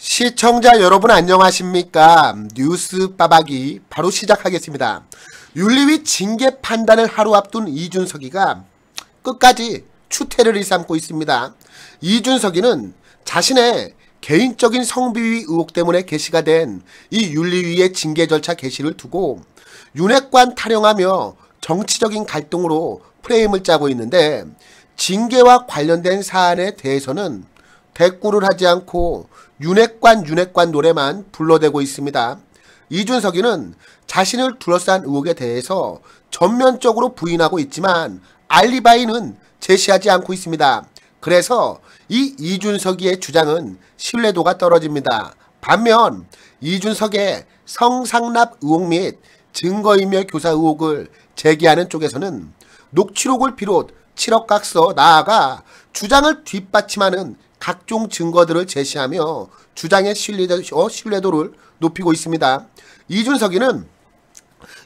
시청자 여러분 안녕하십니까 뉴스 빠박이 바로 시작하겠습니다 윤리위 징계 판단을 하루 앞둔 이준석이가 끝까지 추태를 일삼고 있습니다 이준석이는 자신의 개인적인 성비위 의혹 때문에 개시가된 이 윤리위의 징계 절차 개시를 두고 윤핵관 타령하며 정치적인 갈등으로 프레임을 짜고 있는데 징계와 관련된 사안에 대해서는 대꾸를 하지 않고 윤핵관 윤핵관 노래만 불러대고 있습니다. 이준석이는 자신을 둘러싼 의혹에 대해서 전면적으로 부인하고 있지만 알리바이는 제시하지 않고 있습니다. 그래서 이 이준석이의 주장은 신뢰도가 떨어집니다. 반면 이준석의 성상납 의혹 및 증거인멸 교사 의혹을 제기하는 쪽에서는 녹취록을 비롯 7억각서 나아가 주장을 뒷받침하는 각종 증거들을 제시하며 주장의 신뢰도, 어, 를 높이고 있습니다. 이준석이는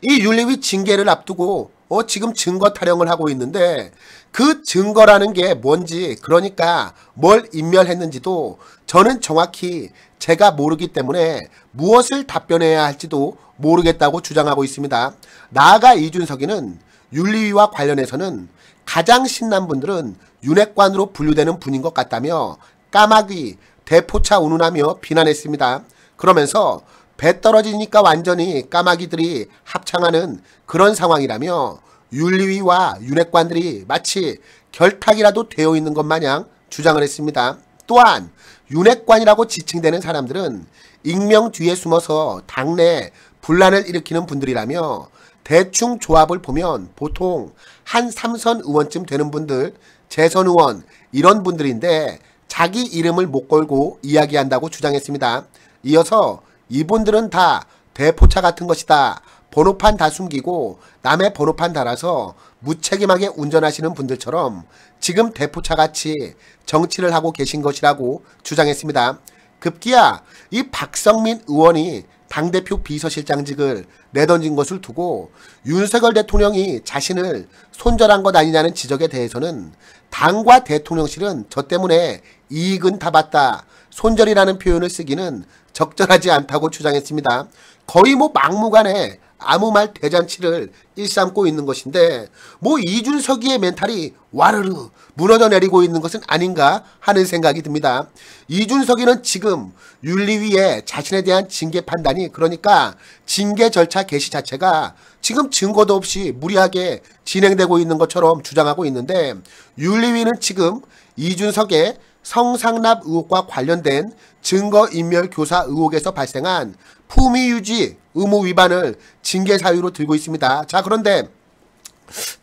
이 윤리위 징계를 앞두고 어, 지금 증거 타령을 하고 있는데 그 증거라는 게 뭔지 그러니까 뭘 인멸했는지도 저는 정확히 제가 모르기 때문에 무엇을 답변해야 할지도 모르겠다고 주장하고 있습니다. 나아가 이준석이는 윤리위와 관련해서는 가장 신난 분들은 윤핵관으로 분류되는 분인 것 같다며 까마귀, 대포차 운운하며 비난했습니다. 그러면서 배 떨어지니까 완전히 까마귀들이 합창하는 그런 상황이라며 윤리위와 윤핵관들이 마치 결탁이라도 되어 있는 것 마냥 주장을 했습니다. 또한 윤핵관이라고 지칭되는 사람들은 익명 뒤에 숨어서 당내 분란을 일으키는 분들이라며 대충 조합을 보면 보통 한 3선 의원쯤 되는 분들 재선 의원 이런 분들인데 자기 이름을 못 걸고 이야기한다고 주장했습니다. 이어서 이분들은 다 대포차 같은 것이다. 번호판 다 숨기고 남의 번호판 달아서 무책임하게 운전하시는 분들처럼 지금 대포차 같이 정치를 하고 계신 것이라고 주장했습니다. 급기야 이 박성민 의원이 당대표 비서실장직을 내던진 것을 두고 윤석열 대통령이 자신을 손절한 것 아니냐는 지적에 대해서는 당과 대통령실은 저 때문에 이익은 다 봤다 손절이라는 표현을 쓰기는 적절하지 않다고 주장했습니다. 거의 뭐 막무가내 아무 말 대잔치를 일삼고 있는 것인데 뭐 이준석이의 멘탈이 와르르 무너져 내리고 있는 것은 아닌가 하는 생각이 듭니다. 이준석이는 지금 윤리위에 자신에 대한 징계 판단이 그러니까 징계 절차 개시 자체가 지금 증거도 없이 무리하게 진행되고 있는 것처럼 주장하고 있는데 윤리위는 지금 이준석의 성상납 의혹과 관련된 증거인멸 교사 의혹에서 발생한 품위유지 의무 위반을 징계 사유로 들고 있습니다. 자 그런데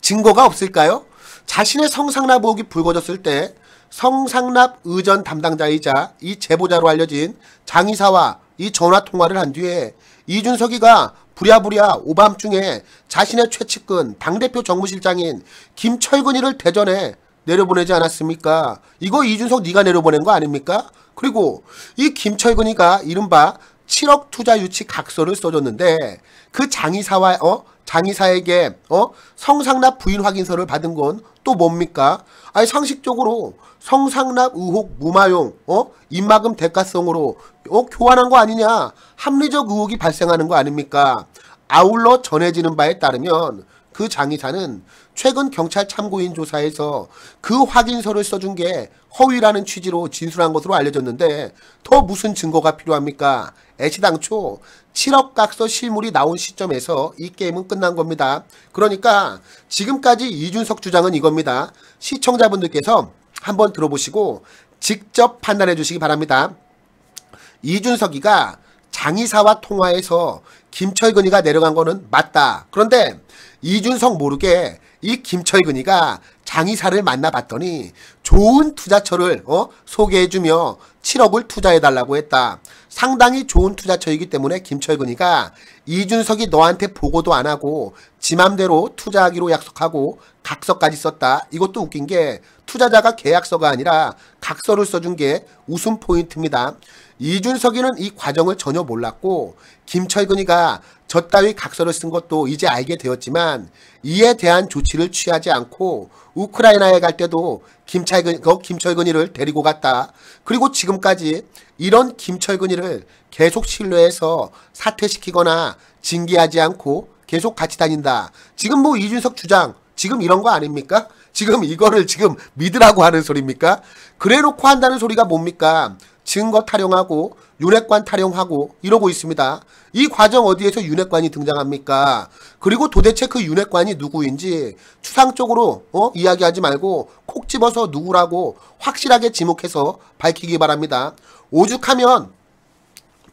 증거가 없을까요? 자신의 성상납 의혹이 불거졌을 때 성상납 의전 담당자이자 이 제보자로 알려진 장의사와 이 전화 통화를 한 뒤에 이준석이가 부랴부랴 오밤중에 자신의 최측근 당대표 정무실장인 김철근이를 대전에 내려보내지 않았습니까? 이거 이준석 네가 내려보낸 거 아닙니까? 그리고 이 김철근이가 이른바 7억 투자 유치 각서를 써줬는데 그 장의사와 어 장의사에게 어 성상납 부인 확인서를 받은 건 또 뭡니까? 아니 상식적으로 성상납 의혹 무마용 어 입막음 대가성으로 어 교환한 거 아니냐? 합리적 의혹이 발생하는 거 아닙니까? 아울러 전해지는 바에 따르면 그 장의사는 최근 경찰 참고인 조사에서 그 확인서를 써준 게 허위라는 취지로 진술한 것으로 알려졌는데 더 무슨 증거가 필요합니까? 애시당초 7억 각서 실물이 나온 시점에서 이 게임은 끝난 겁니다. 그러니까 지금까지 이준석 주장은 이겁니다. 시청자분들께서 한번 들어보시고 직접 판단해 주시기 바랍니다. 이준석이가 장의사와 통화해서 김철근이가 내려간 거는 맞다. 그런데 이준석 모르게 이 김철근이가 장의사를 만나봤더니 좋은 투자처를 어? 소개해주며 7억을 투자해달라고 했다. 상당히 좋은 투자처이기 때문에 김철근이가 이준석이 너한테 보고도 안 하고 지맘대로 투자하기로 약속하고 각서까지 썼다. 이것도 웃긴 게 투자자가 계약서가 아니라 각서를 써준 게 웃음 포인트입니다. 이준석이는 이 과정을 전혀 몰랐고 김철근이가 저 따위 각서를 쓴 것도 이제 알게 되었지만 이에 대한 조치를 취하지 않고 우크라이나에 갈 때도 김철근, 어, 김철근이를 데리고 갔다. 그리고 지금까지 이런 김철근이를 계속 신뢰해서 사퇴시키거나 징계하지 않고 계속 같이 다닌다. 지금 뭐 이준석 주장 지금 이런 거 아닙니까? 지금 이거를 지금 믿으라고 하는 소리입니까? 그래놓고 한다는 소리가 뭡니까? 증거 타령하고 윤핵관 타령하고 이러고 있습니다. 이 과정 어디에서 윤핵관이 등장합니까? 그리고 도대체 그 윤핵관이 누구인지 추상적으로 어? 이야기하지 말고 콕 집어서 누구라고 확실하게 지목해서 밝히기 바랍니다. 오죽하면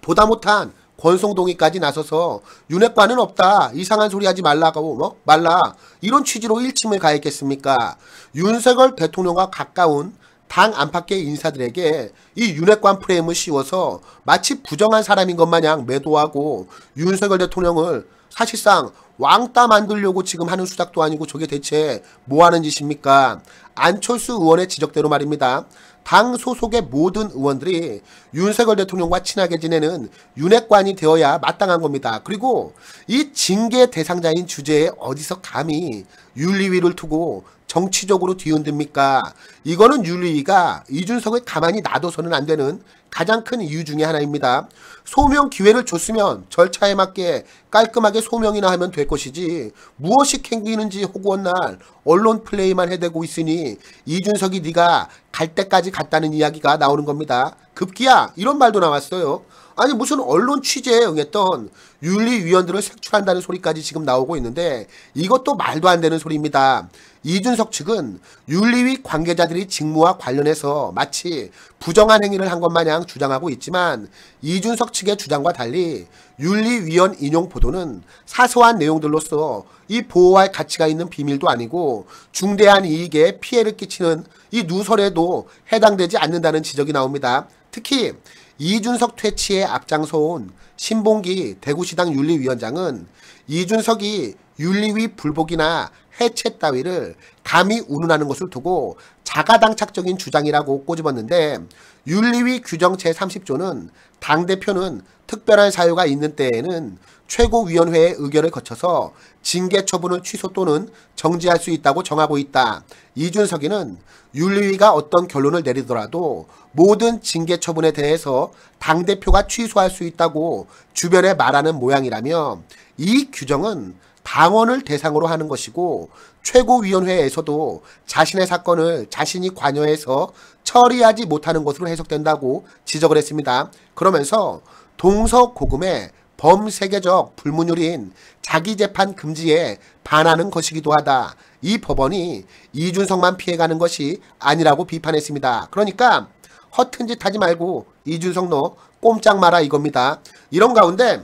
보다 못한 권송동이까지 나서서 윤핵관은 없다. 이상한 소리 하지 말라고 뭐? 말라. 이런 취지로 일침을 가했겠습니까? 윤석열 대통령과 가까운 당 안팎의 인사들에게 이 윤핵관 프레임을 씌워서 마치 부정한 사람인 것 마냥 매도하고 윤석열 대통령을 사실상 왕따 만들려고 지금 하는 수작도 아니고 저게 대체 뭐 하는 짓입니까? 안철수 의원의 지적대로 말입니다. 당 소속의 모든 의원들이 윤석열 대통령과 친하게 지내는 윤핵관이 되어야 마땅한 겁니다. 그리고 이 징계 대상자인 주제에 어디서 감히 윤리위를 두고 정치적으로 뒤흔듭니까? 이거는 윤리위가 이준석을 가만히 놔둬서는 안 되는 가장 큰 이유 중의 하나입니다. 소명 기회를 줬으면 절차에 맞게 깔끔하게 소명이나 하면 될 것이지 무엇이 캥기는지 호구한 날 언론 플레이만 해대고 있으니 이준석이 네가 갈 때까지 갔다는 이야기가 나오는 겁니다. 급기야 이런 말도 나왔어요. 아니 무슨 언론 취재에 응했던 윤리위원들을 색출한다는 소리까지 지금 나오고 있는데 이것도 말도 안 되는 소리입니다. 이준석 측은 윤리위 관계자들이 직무와 관련해서 마치 부정한 행위를 한 것 마냥 주장하고 있지만 이준석 측의 주장과 달리 윤리위원 인용 보도는 사소한 내용들로서 이 보호할 가치가 있는 비밀도 아니고 중대한 이익에 피해를 끼치는 이 누설에도 해당되지 않는다는 지적이 나옵니다. 특히 이준석 퇴치에 앞장서온 신봉기 대구시당 윤리위원장은 이준석이 윤리위 불복이나 해체 따위를 감히 운운하는 것을 두고 자가당착적인 주장이라고 꼬집었는데 윤리위 규정 제30조는 당대표는 특별한 사유가 있는 때에는 최고위원회의 의견을 거쳐서 징계 처분을 취소 또는 정지할 수 있다고 정하고 있다. 이준석이는 윤리위가 어떤 결론을 내리더라도 모든 징계 처분에 대해서 당대표가 취소할 수 있다고 주변에 말하는 모양이라며 이 규정은 당원을 대상으로 하는 것이고 최고위원회에서도 자신의 사건을 자신이 관여해서 처리하지 못하는 것으로 해석된다고 지적을 했습니다. 그러면서 동서고금의 범세계적 불문율인 자기재판 금지에 반하는 것이기도 하다. 이 법원이 이준석만 피해가는 것이 아니라고 비판했습니다. 그러니까 허튼 짓 하지 말고 이준석 너 꼼짝 마라 이겁니다. 이런 가운데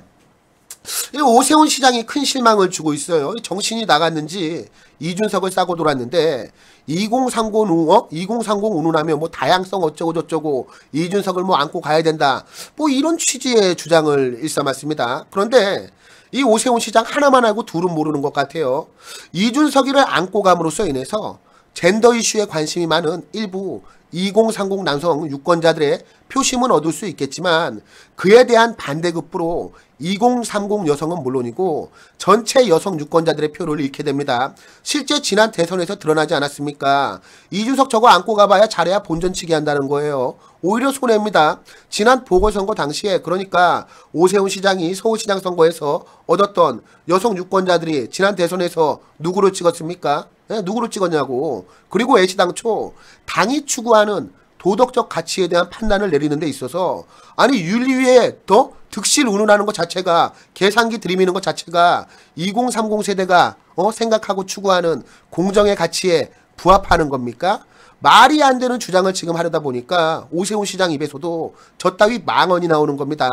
오세훈 시장이 큰 실망을 주고 있어요. 정신이 나갔는지 이준석을 싸고 돌았는데 2030우원2030 운운하면 뭐 다양성 어쩌고 저쩌고 이준석을 뭐 안고 가야 된다. 뭐 이런 취지의 주장을 일삼았습니다. 그런데 이 오세훈 시장 하나만 알고 둘은 모르는 것 같아요. 이준석이를 안고 감으로써 인해서 젠더 이슈에 관심이 많은 일부 2030 남성 유권자들의 표심은 얻을 수 있겠지만 그에 대한 반대급부로 2030 여성은 물론이고 전체 여성 유권자들의 표를 잃게 됩니다. 실제 지난 대선에서 드러나지 않았습니까? 이준석 저거 안고 가봐야 잘해야 본전치기 한다는 거예요. 오히려 손해입니다. 지난 보궐선거 당시에 그러니까 오세훈 시장이 서울시장 선거에서 얻었던 여성 유권자들이 지난 대선에서 누구를 찍었습니까? 예, 누구를 찍었냐고. 그리고 애시당초 당이 추구하는 도덕적 가치에 대한 판단을 내리는 데 있어서 아니 윤리위에 더 득실 운운하는 것 자체가 계산기 들이미는 것 자체가 2030 세대가 어 생각하고 추구하는 공정의 가치에 부합하는 겁니까? 말이 안 되는 주장을 지금 하려다 보니까 오세훈 시장 입에서도 저따위 망언이 나오는 겁니다.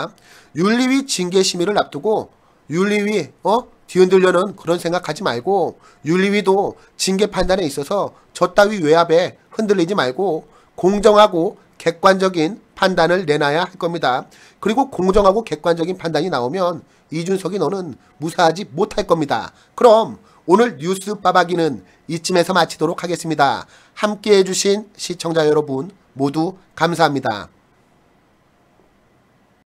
윤리위 징계 심의를 앞두고 윤리위 어 뒤흔들려는 그런 생각하지 말고 윤리위도 징계 판단에 있어서 저 따위 외압에 흔들리지 말고 공정하고 객관적인 판단을 내놔야 할 겁니다. 그리고 공정하고 객관적인 판단이 나오면 이준석이 너는 무사하지 못할 겁니다. 그럼 오늘 뉴스 빠박이는 이쯤에서 마치도록 하겠습니다. 함께해 주신 시청자 여러분 모두 감사합니다.